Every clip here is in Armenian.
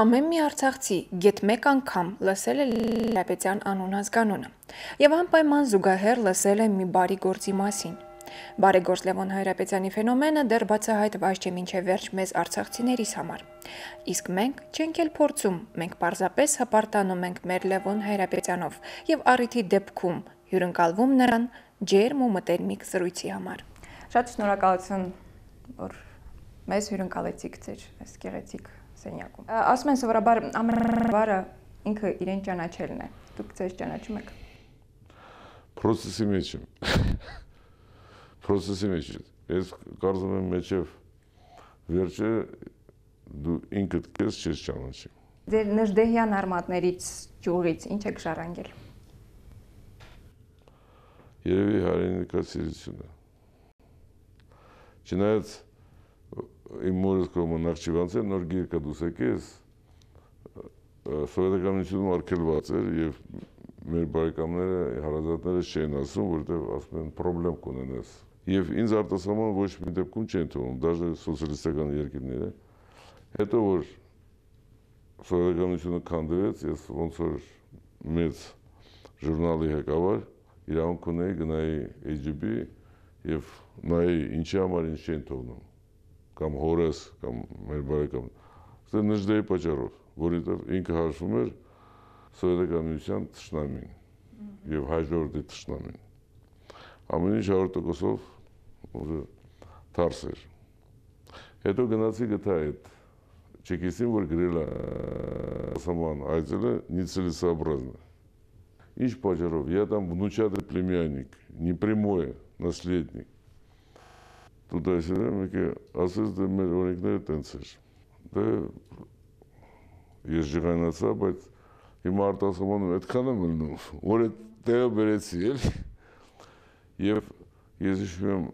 Ամեն մի արցախցի գետ մեկ անգամ լսել է Լապետյան անունազգանունը եւ անպայման զուգահեռ լսել է մի բարի գործի մասին։ Բարեգործ Լևոն Հայրապետյանի ֆենոմենը դեռ բացահայտված չէ ոչ վերջ մեզ արցախցիներիս համար։ Իսկ մենք չենք էլ փորձում, մենք պարզապես հպարտանում ենք մեր Լևոն Հայրապետյանով եւ առիթի դեպքում հյուրընկալվում նրան ջերմ ու մտերմիկ զրույցի համար։ Շատ շնորհակալություն, որ մեզ հյուրընկալեցիք ձեր այս գեղեցիկ սենյակում։ Ասում են սովորաբար ամենավարը ինքը իրեն ճանաչելն է։ Դուք ձեզ ճանաչում եք։ Process-ի մեջ եմ։ Process-ի մեջ եմ։ Ես կարծում եմ մեջև վերջը դու ինքդ քեզ չես ճանաչի։ Ձեր Նժդեհյան արմատներից ճյուղից ինչ եք շարանգել։ Երևի հայրենիքասիրությունը։ Չնայած իմ մորս կողմը Նախճիվանցի նոր գիրքը դուս եկես սովետականությունում արգելված էր եւ մեր բարեկամները հարազատները չեն ասում, որտեղ ասում են խնդրեմ կունենաս։ Եվ ինձ արտասահման ոչ մի դեպքում չեն թողում, դաժե սոցիալիստական երկրները։ Հետո որ սովետականությունը քանդվեց, ես ոնց որ մեծ ժուրնալի ղեկավար իրանք ունեի գնայի AGB եւ նայի ինչի համար ինչ չեն թողնում կամ հորս կամ մեր բարեկամ դա նժդեի պատճառով որովհետև ինքը հաշվում էր սովետականության ճշնամին եւ հաջորդի ճշնամին ամեն ինչ 100%-ով որը թարս էր հետո գնացի գտա այդ չեկիստին որ գրել սաման այցելը нецелесообразно ինչ պատճառով я там внучатый племянник непрямое наследник Տուդասյանը մեկը ասեց դե մեր օրենքները տենց էր։ Դե ես ժղանացա, բայց հիմա արտասահմանում այդքան եմ ելնում, որ այդ տեղը բերեցի, էլի։ Եվ ես հիշում եմ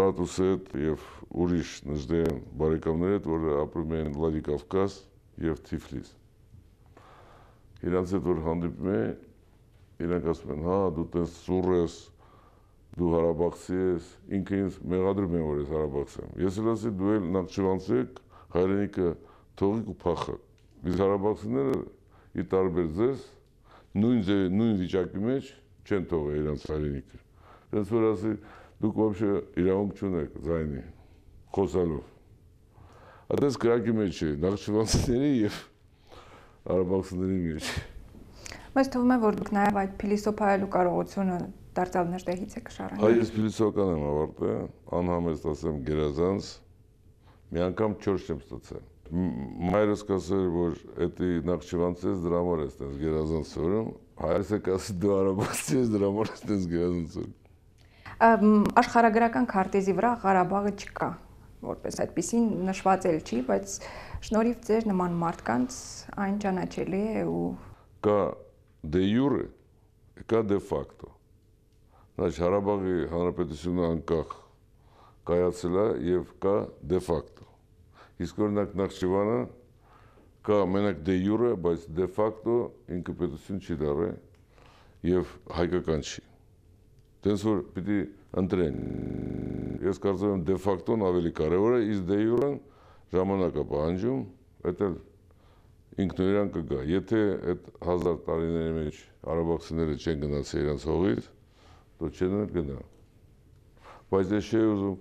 տատուս հետ եւ ուրիշ նժդեան բարեկամներ հետ, որ ապրում են Վլադիկավկազ եւ Թիֆլիս։ Իրանց հետ որ հանդիպում է, իրանք ասում են, հա, դու տես ծուռ ես, դու հարաբացի ես, ինքը ինձ մեղադրում է որ ես հարաբացեմ։ Ես էլ ասի դու էլ նախճիվանցի եք, հայրենիքը թողիկ ու փախը։ Իսկ հարաբացիները ի տարբեր ձեզ նույն ձեւ նույն վիճակի մեջ չեն թողել իրենց հայրենիքը։ Դրանց որ ասի դուք вообще իրավունք չունեք զայնի խոսալով։ Այդպես գրակի մեջ է նախճիվանցիների եւ հարաբացիների մեջ։ Մեզ թվում է որ դուք նաեւ այդ փիլիսոփայելու կարողությունը դարձյալ նժդեհից եք շարունակել։ Այո, ես փիլիսոփական եմ ավարտել, անհամեստ ասեմ գերազանց։ Մի անգամ 4 չեմ ստացել։ Մայրս կասեր, որ էդի Նախճիվանցից դրա համար ես տես գերազանց սորում, հայրս է կասի դու արաբացի ես դրա համար ես տես գերազանց սորում։ Աշխարհագրական քարտեզի վրա Ղարաբաղը չկա որպես այդպեսին նշված էլ չի, բայց շնորհիվ ձեր նման մարդկանց այն ճանաչելի է ու կա դե յուրը, կա դե ֆակտո Բայց Ղարաբաղի հանրապետությունը անկախ կայացել է եւ կա դե ֆակտո։ Իսկ օրինակ Նախճիվանը կա մենակ դե յուրը, բայց դե ֆակտո ինքը պետություն չի դառը եւ հայկական չի։ Դենց որ պիտի ընտրեն։ Ես կարծում եմ դե ֆակտոն ավելի կարևոր է, իսկ դե յուրն ժամանակը պահանջում, դա ինքնուրույն կգա։ Եթե այդ 1000 տարիների մեջ արաբացիները չեն գնացել իրենց հողից, Տոչենը գնա։ Բայց ես չէի ուզում,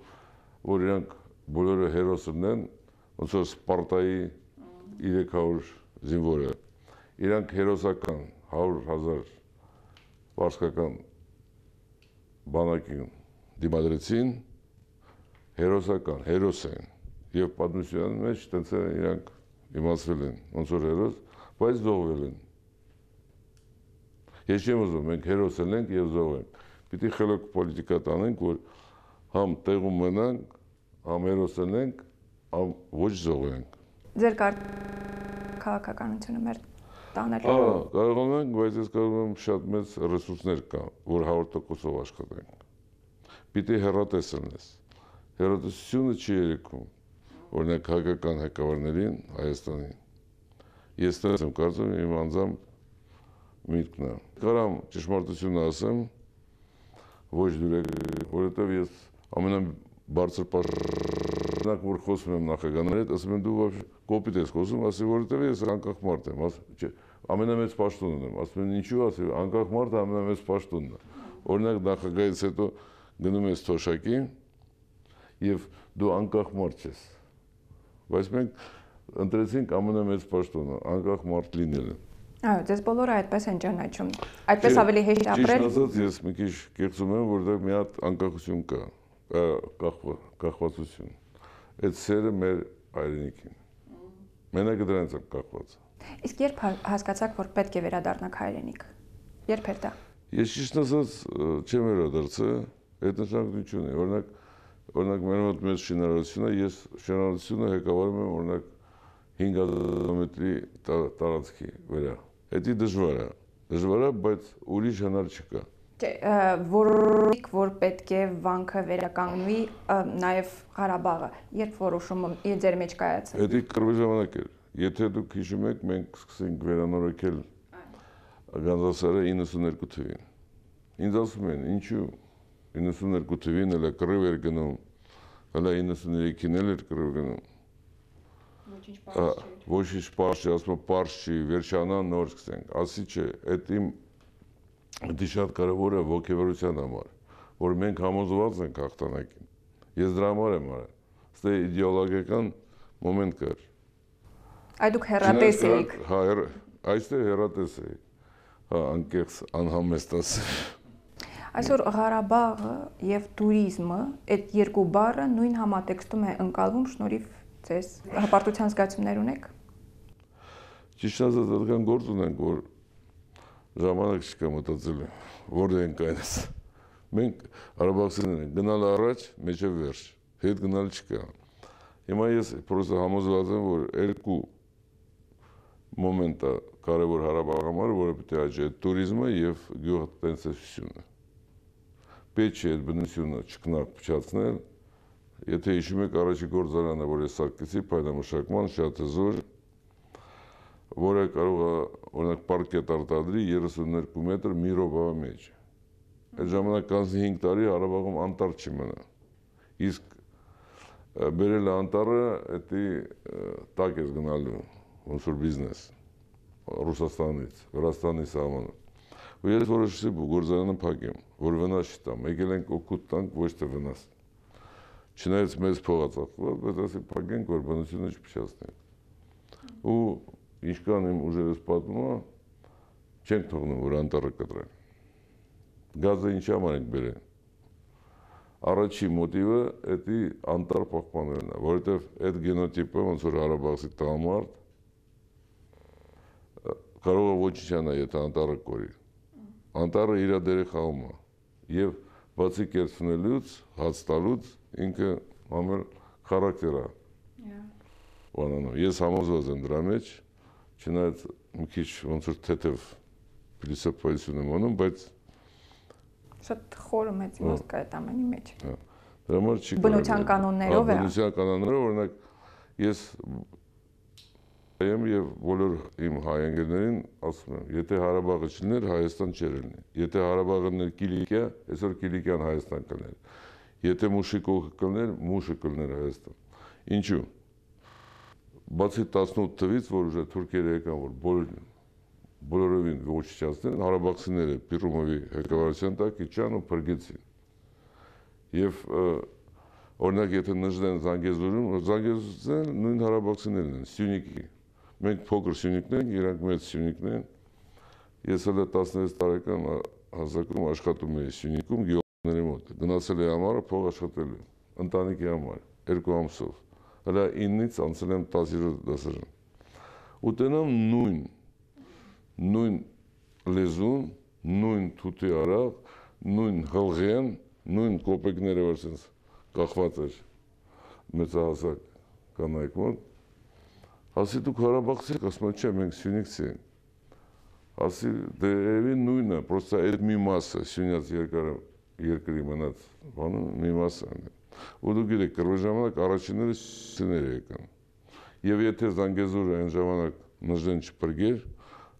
որ իրանք բոլորը հերոսն են, ոնց որ Սպարտայի 300 զինվորը։ Իրանք հերոսական 100.000 վարսկական բանակին դիմադրեցին, հերոսական, հերոս են եւ պատմության մեջ տենց իրանք իմացվել են, ոնց որ հերոս, բայց զոհվել են։ Ես չեմ ուզում, մենք հերոս ենք եւ զոհ ենք։ Պիտի խելոք պոլիտիկա տանենք, որ համ տեղում մնանք, համ երոսենենք, համ ոչ զողենք։ Ձեր քաղաքականությունը մեր տանել։ Ահա, կարողանում ենք, բայց ես կարծում եմ շատ մեծ ռեսուրսներ կա, որ 100%-ով աշխատենք։ Պիտի հերատես լինես։ Հերատեսությունը չի երեքում, օրինակ քաղաքական ղեկավարներին Հայաստանի։ Ես դա եմ կարծում իմ անձամբ միտքն է։ Կարամ ճշմարտությունը ասեմ, ոչ դուրեկը, որովհետև ես ամենաբարձր պաշտոնակ, որ խոսում եմ նախագահների հետ, ասում են դու ոչ կոպիտ ես խոսում, ասի որովհետև ես անկախ մարդ եմ, ասի չէ, ամենամեծ պաշտոնն ունեմ, ասում են ինչու, ասի անկախ մարդը ամենամեծ պաշտոնն է։ Օրինակ նախագահից հետո գնում ես թոշակի եւ դու անկախ մարդ ես։ Բայց մենք ընտրեցինք ամենամեծ պաշտոնը, անկախ մարդ լինելը։ Այո, ձեզ բոլորը այդպես են ճանաչում։ Այդպես ավելի հեշտ ապրել։ Ճիշտ ասած, ես մի քիչ կերծում եմ, որտեղ մի հատ անկախություն կա, կախվա, կախվածություն։ Այդ սերը մեր հայրենիքին։ Մենակ դրանից եմ կախված։ Իսկ երբ հա- հասկացաք, որ պետք է վերադառնաք հայրենիք։ Երբ էր դա։ Ես ճիշտ ասած չեմ վերադարձել, այդ նշանակություն է։ Օրինակ, օրինակ մեր մոտ մեծ շինարարությունը, ես շինարարությունը ղեկավարում եմ օրինակ 5000 կիլոմետրի տարածքի վրա։ Ա Դա դժվար է։ Դժվար է, բայց ուրիշ հնար չկա որոնք որ պետք է վանքը վերականգնվի նաև Ղարաբաղը երբ որոշումը ձեր մեջ կայացավ դա կրվի ժամանակ էր եթե դուք հիշում եք մենք սկսենք վերանորոգել Գանձասարը 92 թվին ինձ ասում են ինչու 92 թվին էլ կրիվ էր գնում հələ 93-ին էլ էր կրիվ գնում ոչինչ պարզ չի։ Ոչինչ պարզ չի, ասում եմ պարզ չի, վերջանա նոր սկսենք։ Ասի չէ, այդ իմ դի շատ կարևոր է ողջերության համար, որ մենք համոզված ենք հաղթանակին։ Ես դրա համար եմ արել։ Ստե իդեոլոգիական մոմենտ կար։ Այդ դուք հերատես էիք։ Հա, այստեղ հերատես էի։ Հա, անկեղծ անհամեստ ասել։ Այսօր Ղարաբաղը եւ туриզմը այդ երկու բառը նույն համատեքստում է ընկալվում շնորհիվ Ձեզ հպարտության զգացումներ ունեք։ Ճիշտ ասած, այդքան գործ ունենք, որ ժամանակ չկա մտածելու, որտեղ ենք այնս։ Մենք արաբաքսիներ ենք, գնալ առաջ, մեջը վերջ, հետ գնալ չկա։ Հիմա ես պրոստը համոզված եմ, որ երկու մոմենտը կարևոր հարաբաղ համար, որը պետք է աճի, туриզմը եւ գյուղատնտեսությունը։ Պետք է այդ բնությունը չկնա փչացնել, Եթե հիշում եք առաջի գործարանը, որ ես սարկեցի փայտամշակման շատ զոր, որը կարող է օրինակ պարկետ արտադրի 32 մետր մի ռոբավա մեջ։ Այդ ժամանակ անցի 5 տարի Արաբաղում անտառ չի մնա։ Իսկ բերել անտառը, դա տակ է գնալու ոնց որ բիզնես Ռուսաստանից, Վրաստանի սահմանը։ Ու ես որոշեցի գործարանը փակեմ, որ վնաս չտամ։ Եկել ենք օգուտ տանք, ոչ թե վնաս չնայած մեզ փողածախտվա, բայց ասի փակենք, որ բնությունը չփչացնեն։ Ու ինչ կան իմ ուժերս պատմումա, չենք թողնում, որ անտառը կտրեն։ Գազը ինչի համար ենք բերեն։ Առաջի մոտիվը էդի անտառ պահպանելն է, որովհետև այդ գենոտիպը, ոնց որ Ղարաբաղի տղամարդ, կարող է ոչինչ անա, եթե անտառը կորի։ Անտառը իր դերը խաղում է։ Եվ բացի կերցնելուց, հաց տալուց ինքը համել քարակտերա։ Բանանով ես համոզված եմ դրա մեջ, չնայած մի քիչ ոնց որ թեթև փիլիսոփայություն եմ անում, բայց շատ խորը մեծ իմաստ հա։ կա այդ ամենի մեջ։ Հա։ Դրա համար չի բնության հա, կանոններով է։ Բնության կանոններով օրինակ ես եմ եւ բոլոր իմ հայ ընկերներին ասում եմ, եթե Հարաբաղը չլիներ, Հայաստան չէր լինի։ Եթե Հարաբաղը ներ Կիլիկիա, այսօր Կիլիկիան Հայաստան կլիներ։ Եթե մուշի կողքը կլներ, մուշը կլներ Հայաստան։ Ինչու։ Բացի 18 թվից, որ ուժը Թուրքիերը եկան, որ բոլոր բոլորովին ոչնչացնեն, հարաբաքսիները Պիրումովի ղեկավարության տակ իջան ու փրկեցին։ Եվ օրինակ եթե նժդեն Զանգեզուրում, Զանգեզուրը նույն հարաբաքսիներն են, Սյունիքի։ Մենք փոքր Սյունիքներ ենք, իրանք մեծ Սյունիքներ են։ Ես հենց 16 տարեկան հասակում աշխատում էի Սյունիքում ների մոտ գնացել է համարը փող աշխատել է ընտանիքի համար երկու ամսով հələ 9-ից անցել եմ 10-րդ դասարան ու տենամ նույն նույն լեզուն նույն թութի արավ նույն հլղեն նույն կոպեկները որ sense կախված էր մեծահասակ կանայք մոտ ասի դու Ղարաբաղցի ես ասում չեմ մենք Սյունիքցի ենք ասի դեևի նույնը պրոստա այդ մի մասը Սյունյաց երկարը երկրի մնաց բանը մի մասն է։ Ու դու գիտեք, կրվե ժամանակ առաջինները սիներ եկան։ Եվ եթե Զանգեզուրը այն ժամանակ նժեն չփրկեր,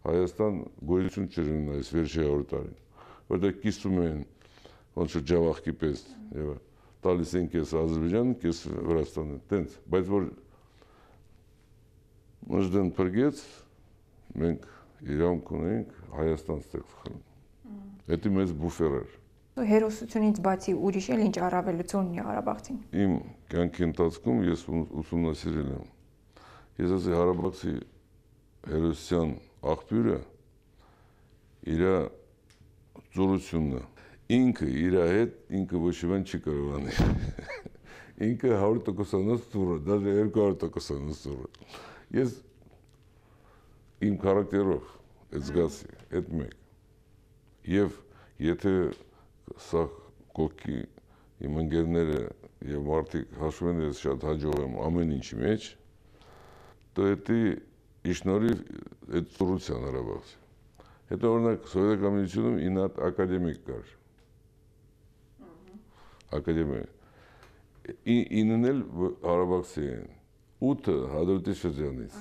Հայաստան գոյություն չեր ունենա այս վերջի 100 տարին, որտեղ կիսում են ոնց որ ջավախքի պես եւ տալիս են կես Ադրբեջան, կես Վրաստանը, տենց, բայց որ նժդեն փրկեց, մենք իրանք ունենք Հայաստան ստեղծել։ Դա մեծ բուֆեր էր։ Հերոսությունից բացի ուրիշ էլ ինչ առավելություն ունի Ղարաբաղցին։ Իմ կյանքի ընթացքում ես ուսումնասիրել եմ։ Ես ասի Ղարաբաղցի հերոսյան աղբյուրը իր ծորությունն է։ Ինքը իր հետ ինքը ոչ ոքն չի կարող անել։ Ինքը 100%-անոց ծուրը, դաժե 200%-անոց ծուրը։ Ես իմ քարակտերով զգացի այդ մեկ։ Եվ եթե սա կոքի իմ ընկերները եւ մարդիկ հաշվում են ես շատ հաջող եմ ամեն ինչի մեջ դա էտի իշնորիվ այդ ծրության հրաբաց հետո օրինակ սովետական կամիությունում ինա ակադեմիկ կար ակադեմիա ինն էլ արաբացի են ութը հադրուտի շրջանից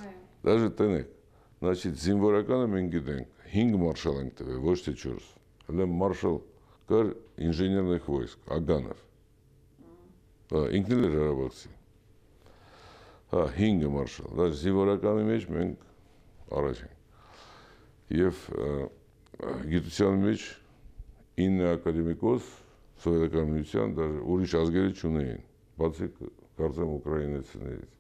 դաժե տնեք Значит, զինվորականը մենք գիտենք, 5 մարշալ ենք տվել, ոչ թե 4։ Հələ մարշալ կար ինժեներных войск Ագանով։ հա։ հա, Ինքն էլ էր հարավացի։ Հա, 5 մարշալ, դա զինվորականի մեջ մենք առաջ ենք։ Եվ գիտության մեջ 9 ակադեմիկոս սովետական միության դեռ ուրիշ ազգերի չունեին, բացի կարծեմ ուկրաինացիներից։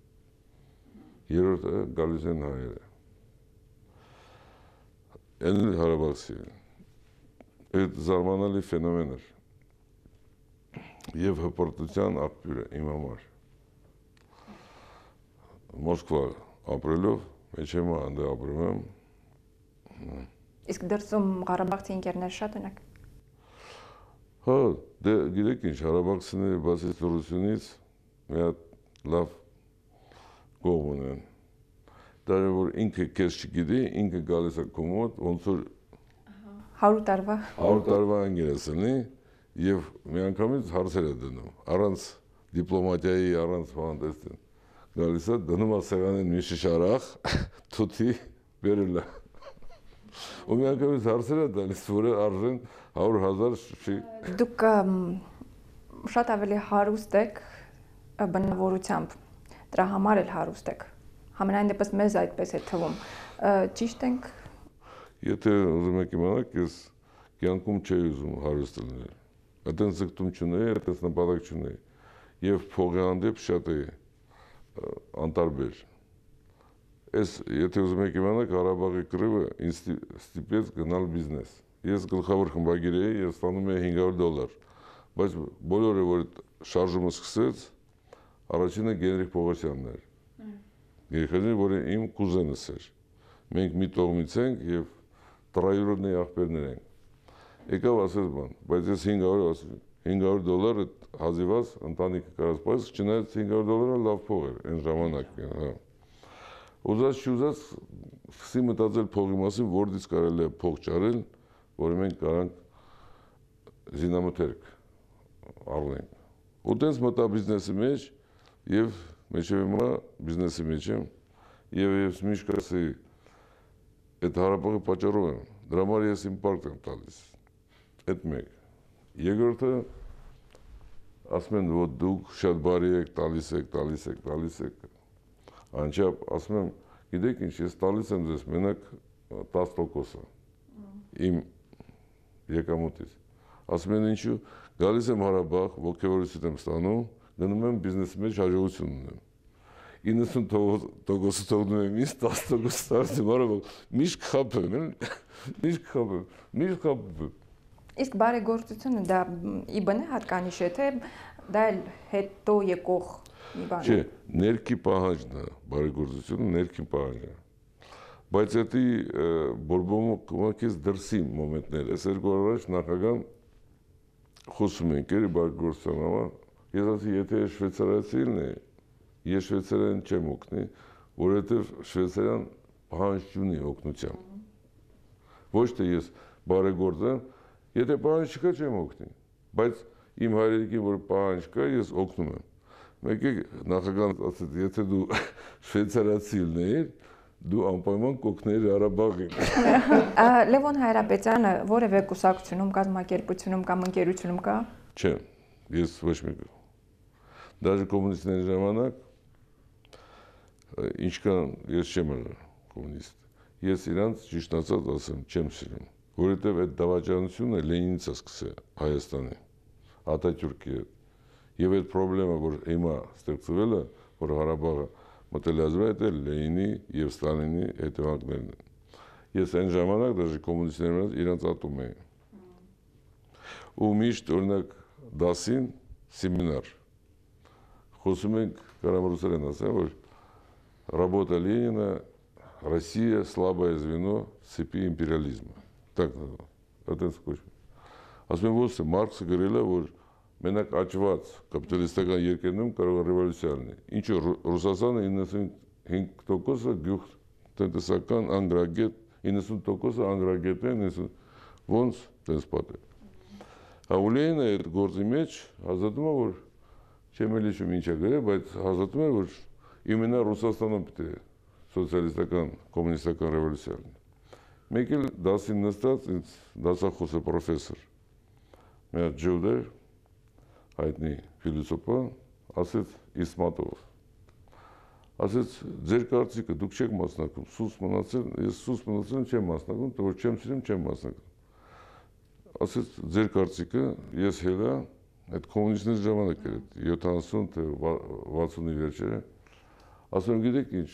Երրորդը գալիս են հայերը։ Այն հարավացի են այդ զարմանալի ֆենոմեն էր եւ հպարտության աղբյուրը իմ համար մոսկվա ապրելով մեջ եմ անդե ապրում եմ իսկ դրսում Ղարաբաղցի ինքերներ շատ ունեք հա դե գիտեք ինչ Ղարաբաղցիները բացից ռուսունից մի հատ լավ գող ունեն դարը որ ինքը քեզ չգիտի ինքը գալիս է կոմոդ ոնց որ 100 տարվա 100 տարվա անգերս ունի եւ միանգամից հարցեր է դնում առանց դիպլոմատիայի առանց հանդեսին գալիս է դնում ասեղանին մի շիշ արախ թութի վերելա ու միանգամից հարցեր է տալիս որը արժեն 100.000 շի դուք շատ ավելի հարուստ եք բնավորությամբ դրա համար էլ հարուստ եք համենայն դեպս մեզ այդպես է թվում ճիշտ ենք Եթե ուզում եք իմանալ, ես կյանքում չէի ուզում հարուստ լինել։ Այդտեղ զգտում չունեի, այդտեղ նպատակ չունեի։ Եվ փողի հանդեպ շատ էի անտարբեր։ Ես եթե ուզում եք իմանալ, Ղարաբաղի կռիվը ինձ ստիպեց գնալ բիզնես։ Ես գլխավոր խմբագիր էի, ես ստանում էի 500 դոլար, բայց բոլորը որ շարժումը սկսեց, առաջինը Գենրիկ Պողոսյանն էր։ Գերխանին, որը իմ կուզենս էր։ Մենք մի տողմից ենք եւ տրայուրնի ախպերներ են։ Եկավ ասես բան, բայց ես 500 ասի 500 դոլարը հազիվաս ընտանիքը կարած պես, չնայած 500 դոլարը լավ փող էր այն ժամանակ, հա։ Ուզած չուզած սկսի մտածել փողի մասին, որտից կարելի է փող ճարել, որ մենք կարանք զինամթերք առնենք։ Ու տենց մտա բիզնեսի մեջ եւ մեջև հիմա բիզնեսի մեջ եմ եւ ես միշտ կասեի այդ հարաբաղի պատճառով եմ, դրա համար ես ինպարտ եմ տալիս, այդ մեկ։ Եգորդը ասում են, որ դուք շատ բարի եք, տալիս եք, տալիս եք, տալիս եք, անչապ ասում եմ, գիտեք ինչ, ես տալիս եմ ձեզ մենակ 10 տոքոսը, իմ եկամուտից։ Ասում են ինչու, գալիս եմ հարաբաղ, ոգևորություն եմ ստանում, գնում եմ բիզնեսի մեջ հաջողություն ունեմ 90%-ը թողնում եմ ինձ, 10%-ը հարցիմարը դե միշտ խաբեմ, էլ միշտ խաբեմ, միշտ խաբեմ։ Իսկ բարեգործությունը դա ի բնե հատկանիշ է, թե դա էլ հետո եկող մի բան է։ Չէ, ներքի պահանջն է, բարեգործությունը ներքին պահանջն է։ Բայց դա բորբոմը կոմակես դրսի մոմենտներ, այս երկու առաջ նախագահ խոսում ենք, երի բարեգործության համար։ Ես ասի, եթե շվեյցարացին է, ես շվեյցարիան չեմ օգնի, որովհետև շվեյցարիան պահանջ ունի օգնության։ Ոչ թե ես բարեգործեմ, եթե պահանջ չկա չեմ օգնի, բայց իմ հայրենիքին որ պահանջ կա, ես օգնում եմ։ Մեկը նախագահն ասաց, եթե դու շվեյցարացի լինեիր, դու անպայման կօգներ Արաբաղին։ Լևոն Հայրապետյանը որևէ կուսակցությունում, կազմակերպությունում կամ ընկերությունում կա։ Չէ, ես ոչ մի։ Դաժե կոմունիստների ժամանակ ինչքան ես չեմ կոմունիստ։ Ես իրանց ճիշտ ասած ասեմ, չեմ սիրում, որովհետև այդ դավաճանությունը Լենինից է սկսել Հայաստանի, Աթաթյուրքի հետ։ Եվ այդ խնդրը, որ հիմա ստեղծվել է, որ Ղարաբաղը մտել է ազատ, դա Լենինի եւ Ստալինի հետևանքներն են։ Ես այն ժամանակ դաժե կոմունիստները իրանց ատում էի։ Ու միշտ օրինակ դասին սեմինար խոսում ենք կարամրուսերեն ասա որ Работа Ленина «Россия – слабое звено цепи империализма». Так назвал. Այդպես կոչվում։ Ասում են ոչ թե Մարքսը գրել է, որ մենակ աճված կապիտալիստական երկրներում կարող է ռևոլյուցիա լինի։ Ինչու Ռուսաստանը 95%-ը գյուղ տնտեսական անգրագետ, 90%-ը անգրագետ են, 90 ոնց տես պատել։ Հաուլեինը այդ գործի մեջ հազատում է, որ չեմ էլ հիշում ինչա գրել, բայց հազատում է, որ именно Ռուսաստանում պիտի սոցիալիստական, կոմունիստական ռևոլյուցիան։ Մեկ էլ դասին նստած ինձ դասախոսը պրոֆեսոր մի հատ ջուր էր հայտնի ֆիլիսոփա, ասեց Իսմատով։ Ասեց ձեր կարծիքը դուք չեք մասնակցում, սուս մնացել, ես սուս մնացել չեմ մասնակցում, թե որ չեմ ցինում չեմ մասնակցում։ Ասեց ձեր կարծիքը ես հելա այդ կոմունիստների ժամանակ էր 70 թե 60-ի վերջերը ասում եմ գիտեք ինչ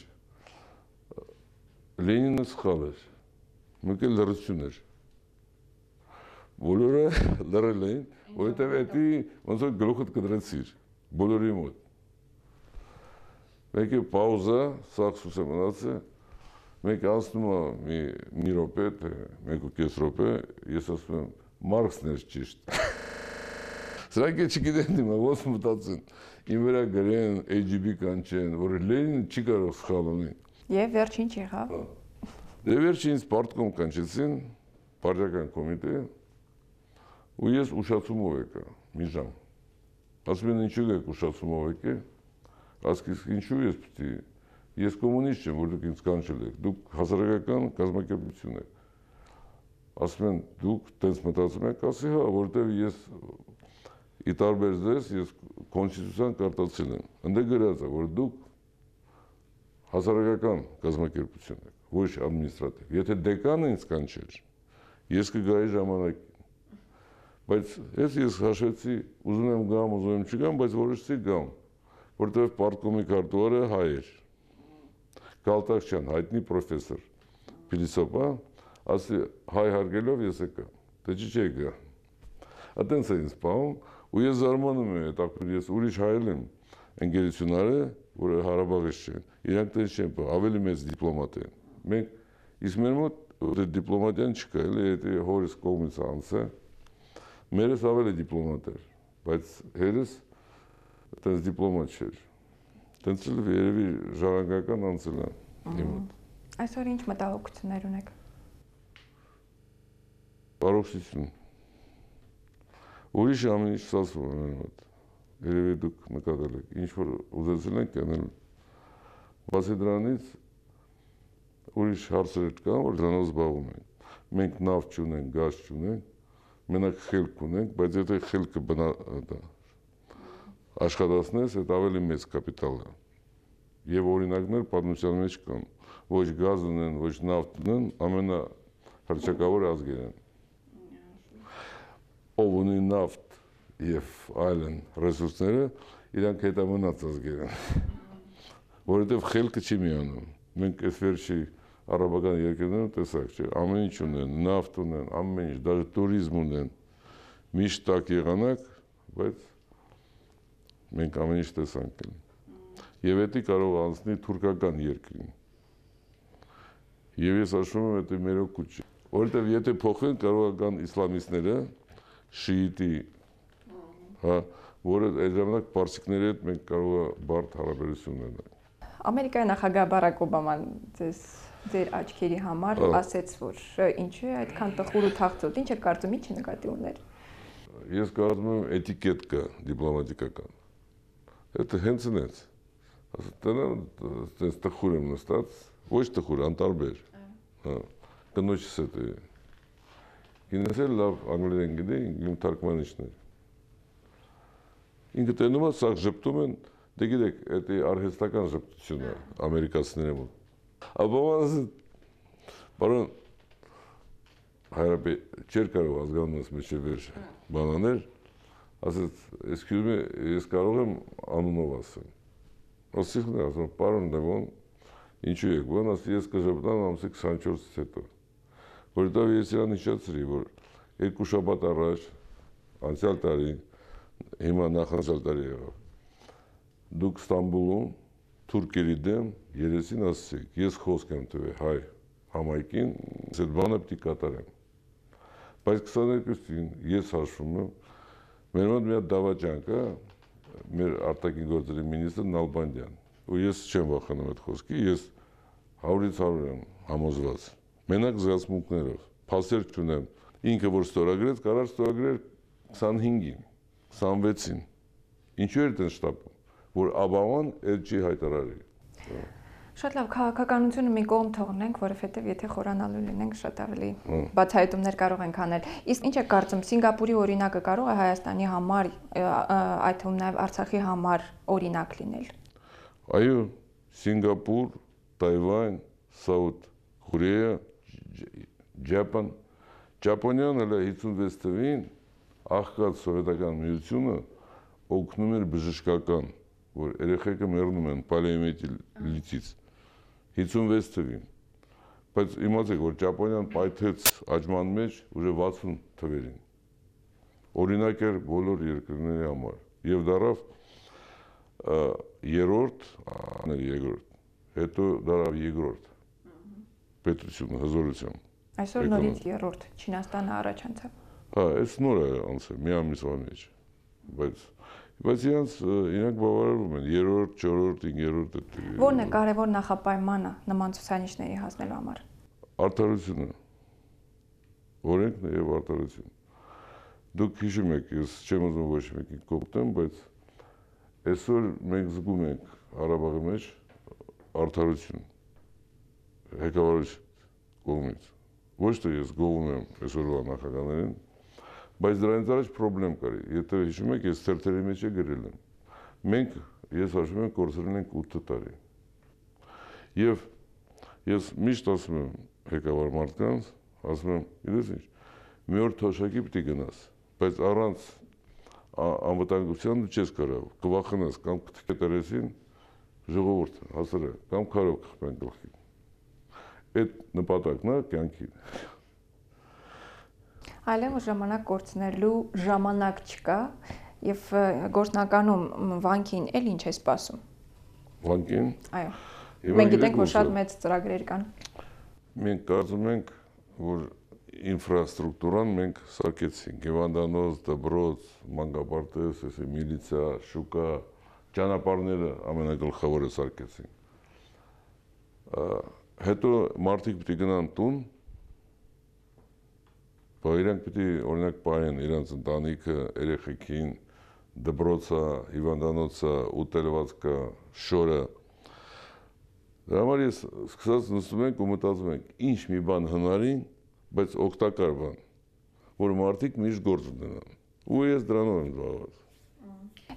Լենինը սխալ էր մեկ էլ լրություն էր բոլորը լրել էին որովհետև էդի ոնց որ գլուխդ կդրեցիր բոլորի մոտ մեկը պաուզա սաքսուս է մնացել մեկ ասում է մի մի րոպե թե մեկ ու կես րոպե ես ասում եմ մարքսն էր ճիշտ Սրանք էլ չգիտեն դիմա, ոնց մտածեն։ Իմ վրա գրեն AGB կանչեն, որ Լենին չի կարող սխալ ունի։ Եվ վերջին չեղավ։ հա։ Եվ դե վերջինս պարտկոմ կանչեցին, партиական կոմիտե։ Ու ես ուշացումով եկա, մի ժամ։ Ասում են ինչու եք ուշացումով եկե։ Ասքիս ինչու ես պիտի։ Ես կոմունիստ չեմ, որ դուք ինձ կանչել եք։ Դուք հասարակական կազմակերպություն եք ասում են դուք տենց մտածում եք ասի հա որովհետև ես ի տարբեր ձեզ ես կոնստիտուցիան կարտացել եմ։ Ընդ գրած է, որ դուք հասարակական կազմակերպություն եք, ոչ ադմինիստրատիվ։ Եթե դեկանը ինձ կանչեր, ես կգայի ժամանակ բայց ես ես հաշվեցի ուզում եմ գամ, ուզում եմ չգամ, բայց որոշեցի գամ, որտեղ պարտկոմի քարտուարը հայ էր։ Գալտակչյան հայտնի պրոֆեսոր, փիլիսոփա, ասի հայ հարգելով ես եկա։ Դե չի չեկա։ Ատենց է ինձ բաղում, ու ես զարմանում եմ այդ ակուր ես ուրիշ հայել եմ ընկերությունները որ Ղարաբաղից չեն իրանք դեն չեն ավելի մեծ դիպլոմատ են մենք իսկ մեր մոտ այդ դիպլոմատիան չկա էլի այդ հորս կողմից անցը մերս ավելի դիպլոմատ էր բայց հերս այդպես դիպլոմատ չէր տենց էլ երևի ժառանգական անցել է իմ մոտ այսօր ինչ մտահոգություններ ունեք Բարոյություն Ուրիշ ամեն ինչ ստացվում է մոտ։ Երևի դուք նկատել եք, ինչ որ ուզեցել են կանել։ Բացի դրանից ուրիշ հարցեր կան, որ դրանով զբաղվում ենք։ Մենք նավ չունենք, գազ չունենք, մենակ խելք ունենք, բայց եթե խելքը բնա դա աշխատացնես, այդ ավելի մեծ կապիտալ է։ Եվ օրինակներ պատմության մեջ կան։ Ոչ գազ ունեն, ոչ նավթ ունեն, ամենա հրճակավոր ազգերն են ով ունի նավթ եւ այլն ռեսուրսները, իրանք հետամնաց ազգեր են։ Որովհետեւ խելքը չի միանում։ Մենք այս վերջի արաբական երկրներում տեսակ չէ, ամեն ինչ ունեն, նավթ ունեն, ամեն ինչ, դաժե туриզմ ունեն։ Միշտ տակ եղանակ, բայց մենք ամեն ինչ տեսանք։ Եվ դա կարող անցնի թուրքական երկրին։ Եվ ես աշխում եմ, դա մեր օգուտ չի։ Որովհետև եթե փոխեն կարող կան իսլամիստները, շիիտի, հա, որը այդ ժամանակ պարսիկների հետ մենք կարող է բարդ հարաբերություն ունենանք։ Ամերիկայի նախագահ Բարակ Օբաման ձեզ ձեր աչքերի համար ասեց, որ ինչու է այդքան տխուր ու թախծոտ, ինչ է կարծում, ինչ է նկատի ուներ։ Ես կարծում եմ էտիկետ կա դիպլոմատիկական։ Դա հենց այնպես։ Ասեն, տենց տխուր եմ նստած, ոչ տխուր, անտարբեր։ Հա։ Կնոջս հետ է Ինձ էլ լավ անգլերեն գիտեինք, իմ թարգմանիչներ։ Ինքը տենում է, սա ժպտում են, դե գիտեք, այդ արհեստական ժպտությունը ամերիկացիների մոտ։ Աբովանս բարոն հայրապետ չեր կարող ազգանունս մեջը վեր բանաներ, ասեց, «Excuse me, ես կարող եմ անունով ասեմ»։ Ասիխն ասում, «Պարոն Լևոն, ինչու եք»։ Բան ասի, «Ես կժպտամ ամսի 24-ից հետո»։ Որովհետև ես իրան հիշեցրի, որ երկու շաբաթ առաջ անցյալ տարի հիմա նախանցյալ տարի եղավ։ Դուք Ստամբուլում թուրքերի դեմ երեսին ասացիք, ես խոսք եմ տվել հայ համայնքին, այդ բանը պետք է կատարեմ։ Բայց 22-ին ես հաշվում եմ, մեր մոտ մի հատ դավաճան կա, մեր արտաքին գործերի մինիստրը Նալբանդյան։ Ու ես չեմ վախենում այդ խոսքի, ես 100-ից 100 եմ համոզված մենակ զգացմունքներով։ Փասեր չունեմ։ Ինքը որ ստորագրեց, կարող ստորագրեր 25-ին, 26-ին։ Ինչու էր դեն շտապում, որ աբավան այդ չի հայտարարի։ Շատ լավ, քաղաքականությունը մի կողմ թողնենք, որովհետև եթե խորանալու լինենք, շատ ավելի բացահայտումներ կարող ենք անել։ Իսկ ինչ է կարծում, Սինգապուրի օրինակը կարող է Հայաստանի համար, այդ թվում նաև Արցախի համար օրինակ լինել։ Այո, Սինգապուր, Թայվան, Սաուդ Կորեա Ջապան Ճապոնիան հələ 56 թվին աղքած սովետական միությունը օգնում էր բժշկական, որ երեխեքը մեռնում են պալեոմիելիտից 56 թվին։ Բայց իմացեք, որ Ճապոնիան պայթեց աճման մեջ ուժը 60 թվերին։ Օրինակ էր բոլոր երկրների համար եւ դարավ երրորդ, երրորդ, հետո դարավ երկրորդ պետությունը հզորությամբ։ Այսօր նորից երրորդ Չինաստանը առաջանցավ։ Հա, այս նորը անցել մի ամիս անից։ Բայց բայց իրանց իրանք բավարարում են երրորդ, չորրորդ, հինգերորդ այդ։ Ո՞րն է կարևոր նախապայմանը նման ցուցանիշների հասնելու համար։ Արտարությունը։ Օրենքն եւ արտարությունը։ Դուք հիշում եք, ես չեմ ուզում ոչ մեկին կոպտեմ, բայց այսօր մենք զգում ենք Արաբաղի մեջ արտարություն ղեկավարիչ կողմից։ Ոչ թե ես գովում եմ այսօրվա նախագահներին, բայց դրանից առաջ խնդրեմ կար։ Եթե հիշում եք, ես ծերտերի մեջ է գրել եմ։ Մենք ես հաշվում եմ կորցրել ենք 8 տարի։ Եվ ես միշտ ասում եմ ղեկավար մարդկանց, ասում եմ, գիտես ինչ, մի օր թոշակի պիտի գնաս, բայց առանց անվտանգության դու չես կարող, կվախենաս կամ կթքետ երեսին ժողովուրդը հասարակ կամ կարող կխփեն գլխին այդ նպատակն է կյանքի։ Այլևս ժամանակ կորցնելու ժամանակ չկա եւ գործնականում վանկին էլ ինչ է սպասում։ Վանկին։ Այո։ Մենք գիտենք, որ շատ մեծ ծրագրեր կան։ Մենք կարծում ենք, որ ինֆրաստրուկտուրան մենք սարքեցինք Գևանդանոց, Դբրոց, Մանգապարտեզ, էսի միլիցիա, շուկա, ճանապարհները ամենագլխավորը սարքեցինք հետո մարդիկ պիտի գնան տուն, բա իրենք պիտի օրինակ պահեն իրենց ընտանիքը, երեխեքին, դբրոցը, հիվանդանոցը, ուտելվածքը, շորը։ Դրա համար ես սկսած նստում ենք ու մտածում ենք, ինչ մի բան հնարին, բայց օգտակար բան, որ մարդիկ միշտ գործ ունենան։ Ու ես դրանով եմ զբաղված։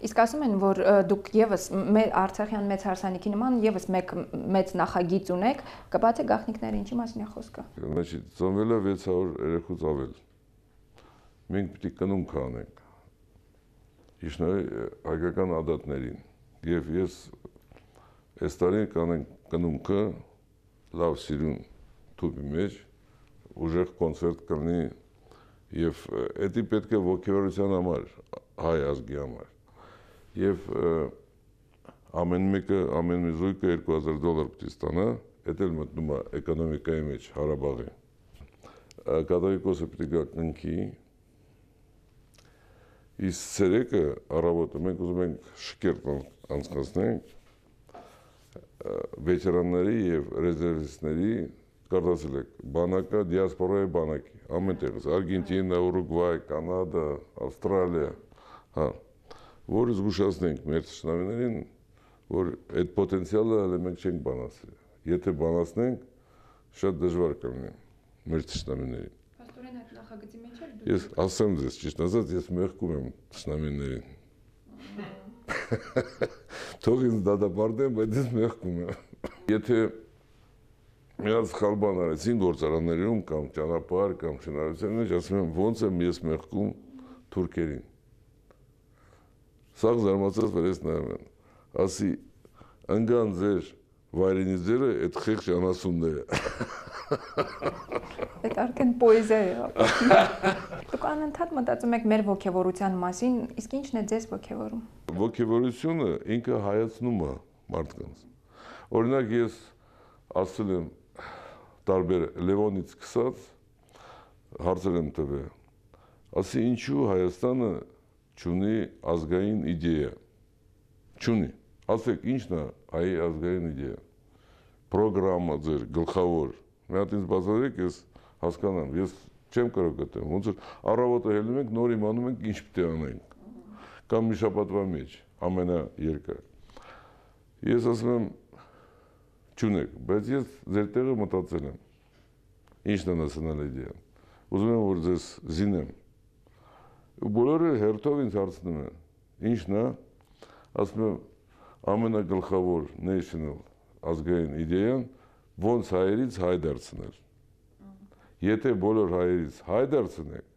Իսկ ասում են, որ դուք եւս մեր Արցախյան մեծ հարսանիքի նման եւս մեկ մեծ նախագիծ ունեք, կբացե գաղտնիքները, ինչի մասին է խոսքը։ Значит, ծնվել է 600 երեխուց ավել։ Մենք պիտի կնունք անենք։ Իշնայի հայկական ադատներին։ Եվ ես այս տարի կանենք կնունքը լավ սիրուն թուբի մեջ ուժեղ կոնցերտ կլինի եւ դա պետք է ողջորության համար հայ ազգի համար եւ ամեն մեկը ամեն մի զույգը 2000 դոլար պետք է ստանա, դա էլ մտնում է էկոնոմիկայի մեջ Հարաբաղի։ Կաթողիկոսը պետք է կնքի։ Իսկ ցերեկը առավոտը մենք ուզում ենք շկերտ անցկացնենք վետերանների եւ ռեզերվիստների կարդացել եք բանակը դիասպորայի բանակի ամենտեղից Արգենտինա, Ուրուգվայ, Կանադա, Ավստրալիա հա որ զգուշացնենք մեր ճշտավիներին, որ այդ պոտենցիալը հələ մենք չենք բանացրել։ Եթե բանացնենք, շատ դժվար կլինի մեր ճշտավիներին։ Պաստորեն այդ նախագծի մեջ էլ դու Ես ասեմ ձեզ, ճիշտ ասած, ես մեղքում եմ ճշտավիներին։ Թող ինձ դատապարտեն, բայց ես մեղքում եմ։ Եթե միած խալբան արեցին գործարաններում կամ ճանապարհ կամ շինարարության մեջ, ասում եմ, ո՞նց եմ ես մեղքում թուրքերին սաղ զարմացած վրես նայում են, ասի ընգան ձեր վայրենի ձերը այդ խեղճ անասունները։ Այդ արդեն պոեզիա է։ Դուք անընդհատ մտածում եք մեր ողքեվորության մասին, իսկ ի՞նչն է ձեզ ողքեվորում։ Ողքեվորությունը ինքը հայացնում է մարդկանց։ Օրինակ ես ասել եմ տարբեր Լևոնից սկսած հարցեր եմ տվել։ Ասի ինչու Հայաստանը չունի ազգային իդեա։ Չունի։ Ասեք, ի՞նչն է այ ազգային իդեա։ Պրոգրամա ձեր գլխավոր։ Մի հատ ինձ բացատրեք, ես հասկանամ, ես չեմ կարող գտնել։ Ոնց որ առավոտը հելում ենք, նոր իմանում ենք ինչ պետք է անենք։ Կամ մի շաբաթվա մեջ ամենաերկը։ Ես ասում եմ, չունեք, բայց ես ձեր տեղը մտածել եմ։ Ինչն է նասնալ իդեան։ Ուզում եմ որ ձեզ զինեմ Բոլորը հերթով ինձ հարցնում են։ Ինչն է։ Ասում եմ ամենագլխավոր national ազգային իդեան ոնց հայերից հայ դարձնել։ Եթե բոլոր հայերից հայ դարձնենք,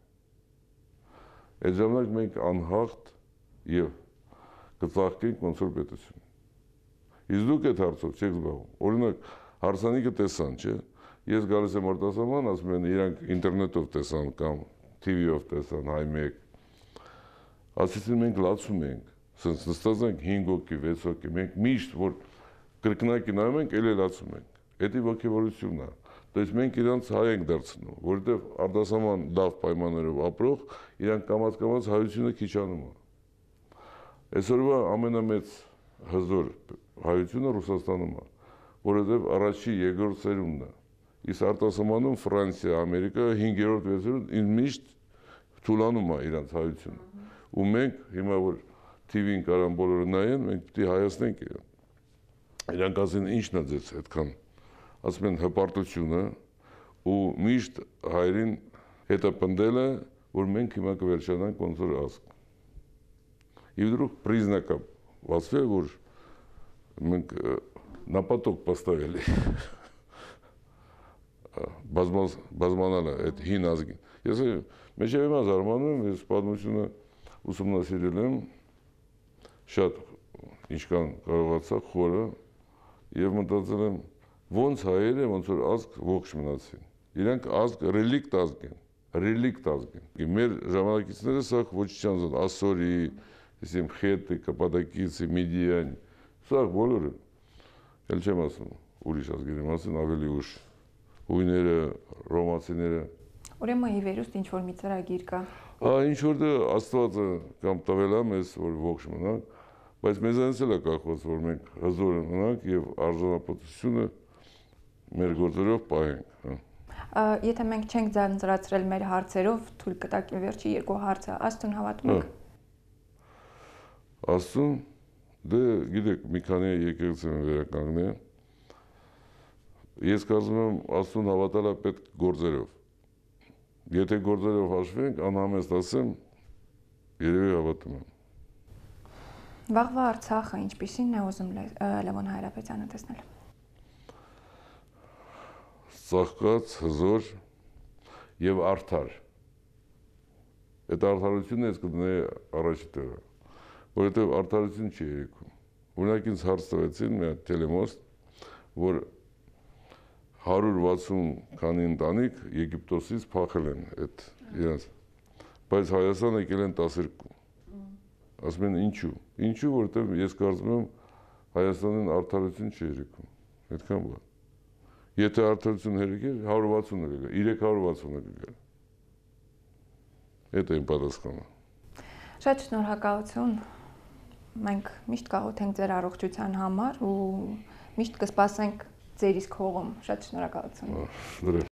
այդ ժամանակ մենք անհաղթ եւ կծաղկենք ոնց որ պետություն։ Իսկ դուք այդ հարցով չեք զբաղվում։ Օրինակ հարսանիքը տեսան, չէ՞։ Ես գալիս եմ արտասահման, ասում են իրանք ինտերնետով տեսան կամ TV-ով տեսան հայ մեկ ասեցին մենք լացում ենք, սենց նստած ենք 5 հոգի, 6 հոգի, մենք միշտ որ կրկնակի նայում ենք, էլ լացում ենք։ Դա ոգևորությունն է։ Դες մենք իրանց հայ ենք դարձնում, որովհետև արդասաման լավ պայմաններով ապրող իրանք կամած-կամած հայությունը քիչանում է։ Այսօրվա ամենամեծ հզոր հայությունը Ռուսաստանում է, որովհետև առաջի երկրորդ ծերունն է։ Իս արտասահմանում Ֆրանսիա, Ամերիկա 5-րդ, 6-րդ միշտ թուլանում է իրանց հայությունը ու մենք հիմա որ TV-ին կարան բոլորը նայեն, մենք պիտի հայացնենք իրան։ Իրանք ասեն ի՞նչն է ձեզ այդքան։ Ասում են հպարտությունը ու միշտ հայրին հետը պնդելը, որ մենք հիմա կվերջանանք ոնց որ ազգ։ И вдруг признаком Москве, որ մենք на поток поставили բազմանալը այդ հին ազգին։ Ես մեջևի մա զարմանում եմ, ես պատմությունը ուսումնասիրել եմ շատ ինչքան կարողացա խորը եւ մտածել եմ ոնց հայերը ոնց որ ազգ ողջ մնացին։ Իրանք ազգ ռելիկտ ազգ են, ռելիկտ ազգ են։ Մեր ժամանակիցները սա ոչ չանձն ասորի, իսեմ խետը, կապադակիցի, միդիան, սա բոլորը։ Էլ չեմ ասում, ուրիշ ազգերի մասին ավելի ուշ հույները, ռոմացիները։ Ուրեմն ի վերուստ ինչ որ մի ծրագիր կա ինչ որ դե Աստվածը կամ տվել է մեզ, որ ողջ մնանք, բայց մեզանից էլ է կախված, որ մենք հզոր մնանք եւ արժանապատվությունը մեր գործերով պահենք։ հա։ Եթե մենք չենք ձանձրացրել մեր հարցերով, թույլ կտակ վերջի երկու հարցը, Աստուն հավատում եք։ հա։ Աստուն դե գիտեք, մի քանի եկեղեցի եմ վերականգնել։ Ես կարծում եմ Աստուն հավատալա պետք գործերով Եթե գործերով հաշվենք, անհամեստ ասեմ, երևի հավատում եմ։ Վաղվա Արցախը ինչպիսին է ուզում Լևոն Հայրապետյանը տեսնել։ Սաղկած, հզոր եւ արդար։ Այդ արդարությունն էս կդնե առաջի տեղը, որովհետեւ արդարություն չի երեքում։ Օրինակ ինձ հարց տվեցին մի հատ տելեմոս, որ 160 քանի ընտանիք Եգիպտոսից փախել են այդ իրաց։ Բայց Հայաստան եկել են 12։ Ասում են ինչու։ Ինչու, որտեղ ես կարծում եմ Հայաստանին արդարություն չի երեքում։ Այդքան բան։ Եթե արդարություն երեքեր 160-ը կգա, 360-ը կգա։ Այդ է իմ պատասխանը։ Շատ շնորհակալություն։ Մենք միշտ կաղոթենք ձեր առողջության համար ու միշտ կսպասենք ձեր իսկ հողում։ Շատ շնորհակալություն։ Դրե։